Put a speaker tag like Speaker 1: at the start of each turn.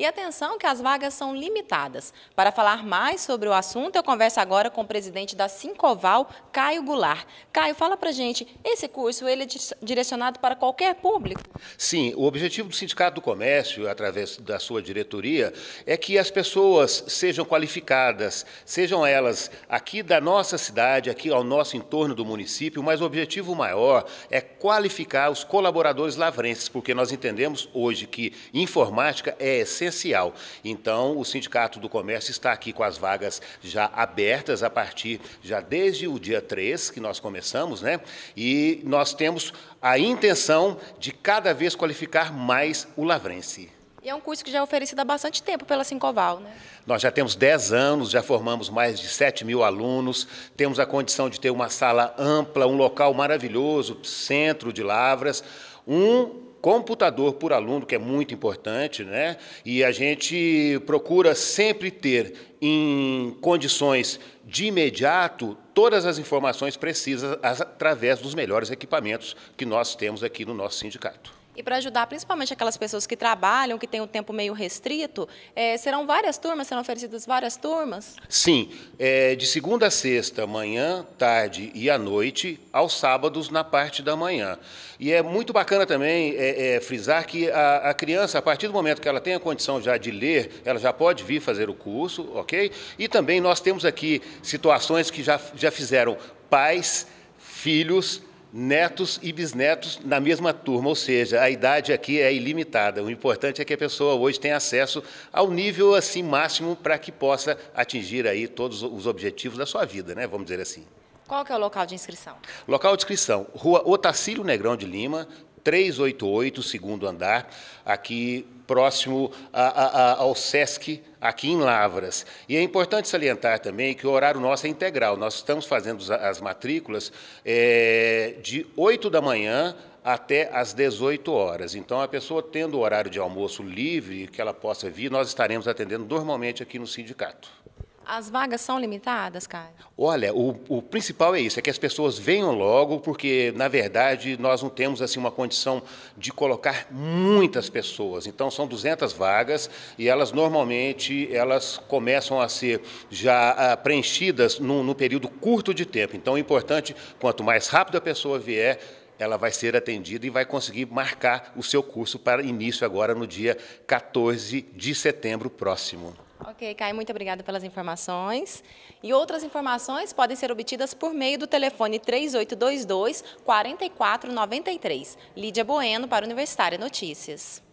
Speaker 1: E atenção que as vagas são limitadas. Para falar mais sobre o assunto, eu converso agora com o presidente da Cincoval, Caio Goulart. Caio, fala para gente, esse curso ele é direcionado para qualquer público?
Speaker 2: Sim, o objetivo do Sindicato do Comércio, através da sua diretoria, é que as pessoas sejam qualificadas, sejam elas aqui da nossa cidade, aqui ao nosso entorno do município, mas o objetivo maior é qualificar os colaboradores lavrenses, porque nós entendemos hoje que informática é essencial preferencial. Então, o Sindicato do Comércio está aqui com as vagas já abertas a partir, já desde o dia 3 que nós começamos, né? E nós temos a intenção de cada vez qualificar mais o lavrense.
Speaker 1: E é um curso que já é oferecido há bastante tempo pela Sincoval, né?
Speaker 2: Nós já temos 10 anos, já formamos mais de 7 mil alunos, temos a condição de ter uma sala ampla, um local maravilhoso, centro de Lavras, um computador por aluno, que é muito importante, né? E a gente procura sempre ter em condições de imediato todas as informações precisas através dos melhores equipamentos que nós temos aqui no nosso sindicato.
Speaker 1: E para ajudar principalmente aquelas pessoas que trabalham, que têm o um tempo meio restrito, é, serão várias turmas, serão oferecidas várias turmas?
Speaker 2: Sim, é, de segunda a sexta, manhã, tarde e à noite, aos sábados na parte da manhã. E é muito bacana também é, é, frisar que a, a, criança, a partir do momento que ela tem a condição já de ler, ela já pode vir fazer o curso, ok? E também nós temos aqui situações que já, já fizeram pais, filhos, netos e bisnetos na mesma turma, ou seja, a idade aqui é ilimitada. O importante é que a pessoa hoje tenha acesso ao nível assim máximo para que possa atingir aí todos os objetivos da sua vida, né? Vamos dizer assim.
Speaker 1: Qual que é o local de inscrição?
Speaker 2: Local de inscrição, Rua Otacílio Negrão de Lima, 388, segundo andar, aqui próximo a, a, ao SESC, aqui em Lavras. E é importante salientar também que o horário nosso é integral. Nós estamos fazendo as matrículas é, de 8 da manhã até às 18 horas. Então, a pessoa tendo o horário de almoço livre, que ela possa vir, nós estaremos atendendo normalmente aqui no sindicato.
Speaker 1: As vagas são limitadas, cara?
Speaker 2: Olha, o, o principal é isso, é que as pessoas venham logo, porque, na verdade, nós não temos assim uma condição de colocar muitas pessoas. Então, são 200 vagas e elas, normalmente, elas começam a ser já ah, preenchidas num, período curto de tempo. Então, é importante, quanto mais rápido a pessoa vier, ela vai ser atendida e vai conseguir marcar o seu curso para início agora no dia 14 de setembro próximo.
Speaker 1: Ok, Caio, muito obrigada pelas informações. E outras informações podem ser obtidas por meio do telefone 3822 4493. Lídia Bueno para Universitária Notícias.